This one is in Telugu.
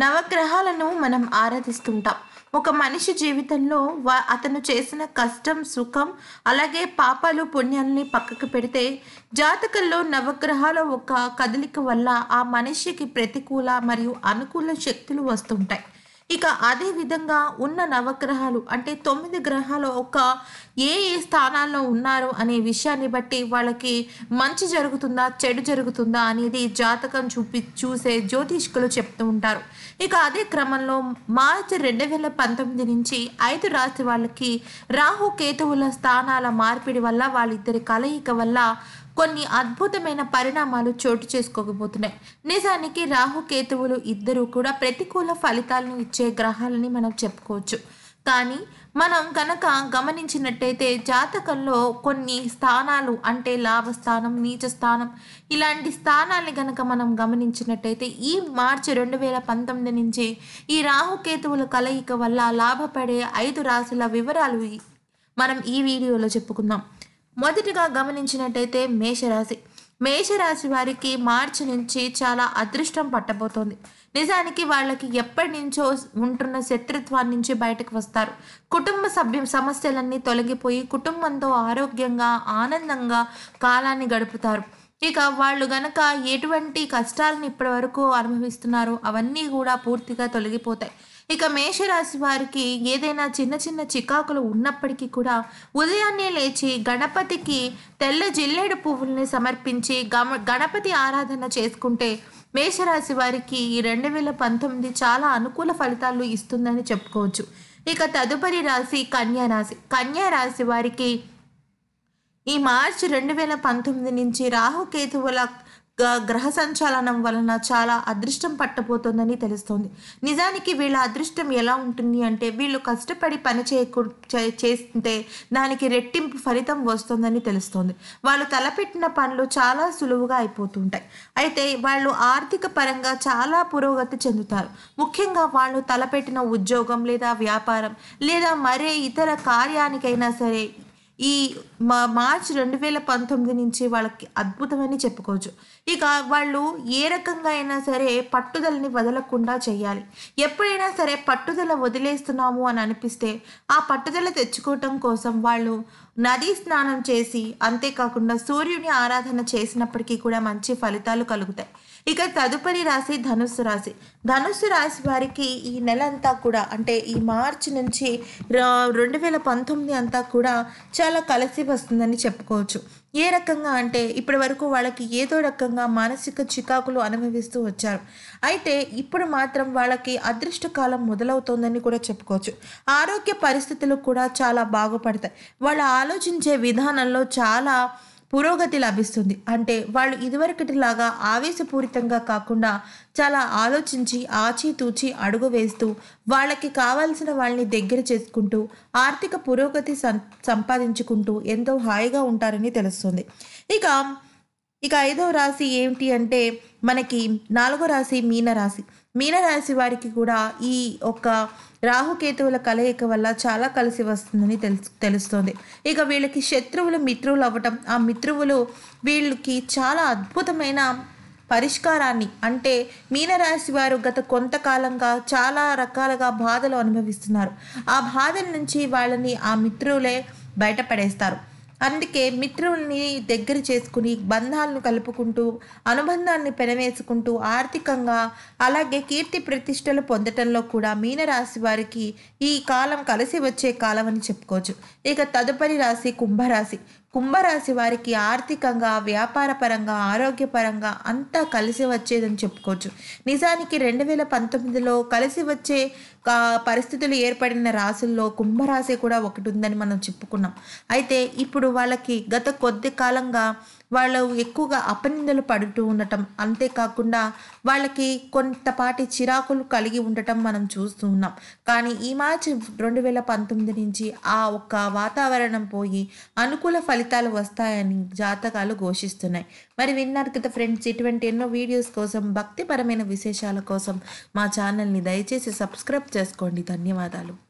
నవగ్రహాలను మనం ఆరాధిస్తుంటాం ఒక మనిషి జీవితంలో అతను చేసిన కష్టం సుఖం అలాగే పాపాలు పుణ్యాలని పక్కకు పెడితే జాతకంలో నవగ్రహాల ఒక కదలిక వల్ల ఆ మనిషికి ప్రతికూల మరియు అనుకూల శక్తులు వస్తుంటాయి ఇక అదే విధంగా ఉన్న నవగ్రహాలు అంటే తొమ్మిది గ్రహాలు ఒక ఏ ఏ స్థానాల్లో ఉన్నారు అనే విషయాన్ని బట్టి వాళ్ళకి మంచి జరుగుతుందా చెడు జరుగుతుందా అనేది జాతకం చూపి చూసే జ్యోతిష్కులు చెప్తూ ఉంటారు ఇక అదే క్రమంలో మార్చి రెండు వేల పంతొమ్మిది నుంచి ఐదు రాశి వాళ్ళకి రాహు కేతువుల స్థానాల మార్పిడి వల్ల వాళ్ళిద్దరి కలయిక వల్ల కొన్ని అద్భుతమైన పరిణామాలు చోటు చేసుకోకపోతున్నాయి నిజానికి రాహు కేతువులు ఇద్దరూ కూడా ప్రతికూల ఫలితాలను ఇచ్చే గ్రహాలని మనం చెప్పుకోవచ్చు కానీ మనం కనుక గమనించినట్టయితే జాతకంలో కొన్ని స్థానాలు అంటే లాభ స్థానం నీచ స్థానం ఇలాంటి స్థానాన్ని కనుక మనం గమనించినట్టయితే ఈ మార్చి రెండు వేల పంతొమ్మిది నుంచి ఈ రాహుకేతువుల కలయిక వల్ల లాభపడే ఐదు రాశుల వివరాలు మనం ఈ వీడియోలో చెప్పుకుందాం మొదటిగా గమనించినట్టయితే మేషరాశి మేషరాశి వారికి మార్చి నుంచి చాలా అదృష్టం పట్టబోతోంది నిజానికి వాళ్ళకి ఎప్పటి నుంచో ఉంటున్న శత్రుత్వాన్ని నుంచి బయటకు వస్తారు కుటుంబ సభ్యం సమస్యలన్నీ తొలగిపోయి కుటుంబంతో ఆరోగ్యంగా ఆనందంగా కాలాన్ని గడుపుతారు ఇక వాళ్ళు గనక ఎటువంటి కష్టాలను ఇప్పటివరకు అనుభవిస్తున్నారో అవన్నీ కూడా పూర్తిగా తొలగిపోతాయి ఇక మేషరాశి వారికి ఏదైనా చిన్న చిన్న చికాకులు ఉన్నప్పటికీ కూడా ఉదయాన్నే లేచి గణపతికి తెల్ల జిల్లేడు పువ్వుల్ని సమర్పించి గణపతి ఆరాధన చేసుకుంటే మేషరాశి వారికి ఈ రెండు వేల పంతొమ్మిది చాలా అనుకూల ఫలితాలు ఇస్తుందని చెప్పుకోవచ్చు ఇక తదుపరి రాశి కన్యా రాశి కన్యా రాశి వారికి ఈ మార్చి రెండు వేల పంతొమ్మిది నుంచి రాహుకేతువుల గ్రహ సంచాలనం వలన చాలా అదృష్టం పట్టబోతోందని తెలుస్తోంది నిజానికి వీళ్ళ అదృష్టం ఎలా ఉంటుంది అంటే వీళ్ళు కష్టపడి పని చేయకు చేస్తే దానికి రెట్టింపు ఫలితం వస్తుందని తెలుస్తోంది వాళ్ళు తలపెట్టిన పనులు చాలా సులువుగా అయిపోతుంటాయి అయితే వాళ్ళు ఆర్థిక పరంగా చాలా పురోగతి చెందుతారు ముఖ్యంగా వాళ్ళు తలపెట్టిన ఉద్యోగం లేదా వ్యాపారం లేదా మరే ఇతర కార్యానికైనా సరే ఈ మా మార్చ్ రెండు వేల పంతొమ్మిది నుంచి వాళ్ళకి అద్భుతమని చెప్పుకోవచ్చు ఇక వాళ్ళు ఏ రకంగా అయినా సరే పట్టుదలని వదలకుండా చేయాలి ఎప్పుడైనా సరే పట్టుదల వదిలేస్తున్నాము అని అనిపిస్తే ఆ పట్టుదల తెచ్చుకోవటం కోసం వాళ్ళు నదీ స్నానం చేసి అంతేకాకుండా సూర్యుని ఆరాధన చేసినప్పటికీ కూడా మంచి ఫలితాలు కలుగుతాయి ఇక తదుపరి రాశి ధనుస్సు రాశి ధనుస్సు రాశి వారికి ఈ నెల అంతా కూడా అంటే ఈ మార్చ్ నుంచి రెండు వేల పంతొమ్మిది అంతా కూడా చాలా చాలా కలిసి వస్తుందని చెప్పుకోవచ్చు ఏ రకంగా అంటే ఇప్పటి వరకు వాళ్ళకి ఏదో రకంగా మానసిక చికాకులు అనుభవిస్తూ వచ్చారు అయితే ఇప్పుడు మాత్రం వాళ్ళకి అదృష్ట కాలం మొదలవుతోందని కూడా చెప్పుకోవచ్చు ఆరోగ్య పరిస్థితులు కూడా చాలా బాగుపడతాయి వాళ్ళు ఆలోచించే విధానంలో చాలా పురోగతి లభిస్తుంది అంటే వాళ్ళు ఇదివరకటిలాగా ఆవేశపూరితంగా కాకుండా చాలా ఆలోచించి ఆచితూచి అడుగు వేస్తూ వాళ్ళకి కావాల్సిన వాళ్ళని దగ్గర చేసుకుంటూ ఆర్థిక పురోగతి సంపాదించుకుంటూ ఎంతో హాయిగా ఉంటారని తెలుస్తుంది ఇక ఇక ఐదవ రాశి ఏమిటి అంటే మనకి నాలుగో రాశి మీనరాశి మీనరాశి వారికి కూడా ఈ ఒక్క రాహుకేతువుల కలయిక వల్ల చాలా కలిసి వస్తుందని తెలుసు తెలుస్తుంది ఇక వీళ్ళకి శత్రువులు మిత్రువులు అవ్వటం ఆ మిత్రువులు వీళ్ళకి చాలా అద్భుతమైన పరిష్కారాన్ని అంటే మీనరాశి వారు గత కొంతకాలంగా చాలా రకాలుగా బాధలు అనుభవిస్తున్నారు ఆ బాధల నుంచి వాళ్ళని ఆ మిత్రులే బయటపడేస్తారు అందుకే మిత్రుల్ని దగ్గర చేసుకుని బంధాలను కలుపుకుంటూ అనుబంధాన్ని పెనవేసుకుంటూ ఆర్థికంగా అలాగే కీర్తి ప్రతిష్టలు పొందటంలో కూడా మీనరాశి వారికి ఈ కాలం కలిసి వచ్చే కాలం అని చెప్పుకోవచ్చు ఇక తదుపరి రాశి కుంభరాశి కుంభరాశి వారికి ఆర్థికంగా వ్యాపారపరంగా ఆరోగ్యపరంగా అంతా కలిసి వచ్చేదని చెప్పుకోవచ్చు నిజానికి రెండు వేల పంతొమ్మిదిలో కలిసి వచ్చే పరిస్థితులు ఏర్పడిన రాసుల్లో కుంభరాశి కూడా ఒకటి ఉందని మనం చెప్పుకున్నాం అయితే ఇప్పుడు వాళ్ళకి గత కొద్ది కాలంగా వాళ్ళు ఎక్కువగా అపనిందలు పడుతూ ఉండటం అంతేకాకుండా వాళ్ళకి కొంతపాటి చిరాకులు కలిగి ఉండటం మనం చూస్తూ ఉన్నాం కానీ ఈ మ్యాచ్ రెండు వేల పంతొమ్మిది నుంచి ఆ ఒక్క వాతావరణం పోయి అనుకూల ఫలితాలు వస్తాయని జాతకాలు ఘోషిస్తున్నాయి మరి విన్నారు కదా ఫ్రెండ్స్ ఇటువంటి ఎన్నో వీడియోస్ కోసం భక్తిపరమైన విశేషాల కోసం మా ఛానల్ని దయచేసి సబ్స్క్రైబ్ చేసుకోండి ధన్యవాదాలు